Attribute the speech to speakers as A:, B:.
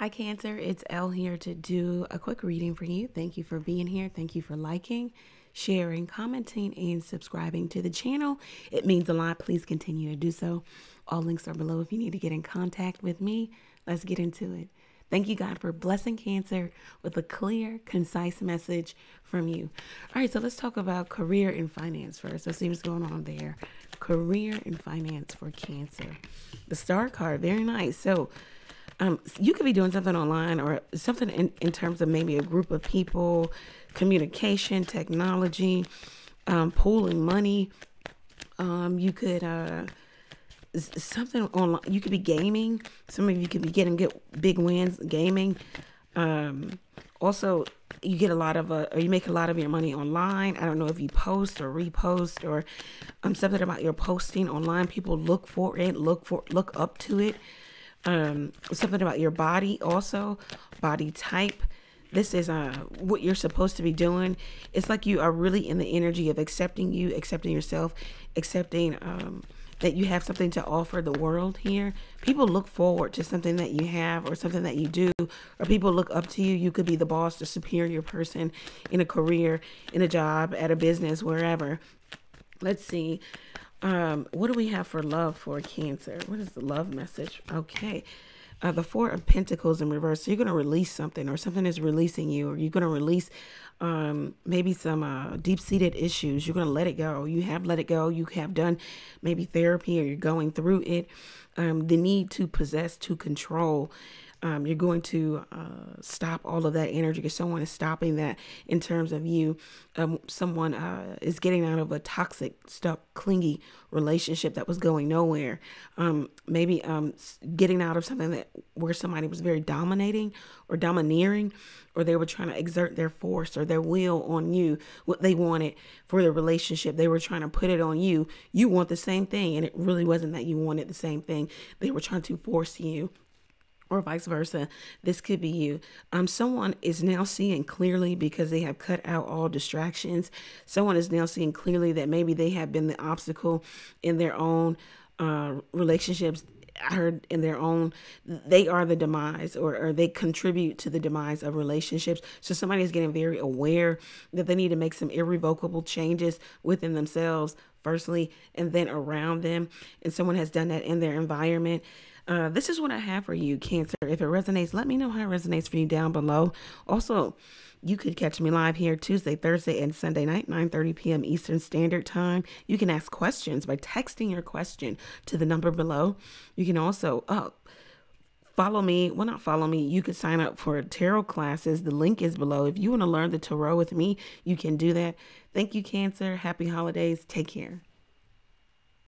A: Hi, Cancer. It's Elle here to do a quick reading for you. Thank you for being here. Thank you for liking, sharing, commenting, and subscribing to the channel. It means a lot. Please continue to do so. All links are below if you need to get in contact with me. Let's get into it. Thank you, God, for blessing Cancer with a clear, concise message from you. All right, so let's talk about career and finance first. Let's see what's going on there. Career and finance for Cancer. The Star card, very nice. So, um, you could be doing something online or something in, in terms of maybe a group of people, communication, technology, um, pooling money. Um, you could uh, something online. You could be gaming. Some of you could be getting get big wins gaming. Um, also, you get a lot of uh, or you make a lot of your money online. I don't know if you post or repost or um, something about your posting online. People look for it, look for look up to it um, something about your body also, body type. This is uh, what you're supposed to be doing. It's like you are really in the energy of accepting you, accepting yourself, accepting um, that you have something to offer the world here. People look forward to something that you have or something that you do, or people look up to you. You could be the boss, the superior person in a career, in a job, at a business, wherever. Let's see. Um, what do we have for love for Cancer? What is the love message? Okay. Uh, the Four of Pentacles in reverse. So you're going to release something, or something is releasing you, or you're going to release um, maybe some uh, deep seated issues. You're going to let it go. You have let it go. You have done maybe therapy, or you're going through it. Um, the need to possess, to control. Um, you're going to uh, stop all of that energy because someone is stopping that in terms of you. Um, someone uh, is getting out of a toxic, stuck, clingy relationship that was going nowhere. Um, maybe um, getting out of something that where somebody was very dominating or domineering, or they were trying to exert their force or their will on you, what they wanted for the relationship. They were trying to put it on you. You want the same thing, and it really wasn't that you wanted the same thing. They were trying to force you or vice versa. This could be you. Um, someone is now seeing clearly because they have cut out all distractions. Someone is now seeing clearly that maybe they have been the obstacle in their own uh, relationships. I heard in their own, they are the demise or, or they contribute to the demise of relationships. So somebody is getting very aware that they need to make some irrevocable changes within themselves, firstly, and then around them. And someone has done that in their environment. Uh, this is what I have for you, Cancer. If it resonates, let me know how it resonates for you down below. Also, you could catch me live here Tuesday, Thursday, and Sunday night, 9:30 p.m. Eastern Standard Time. You can ask questions by texting your question to the number below. You can also uh, follow me. Well, not follow me. You could sign up for tarot classes. The link is below. If you want to learn the tarot with me, you can do that. Thank you, Cancer. Happy holidays. Take care.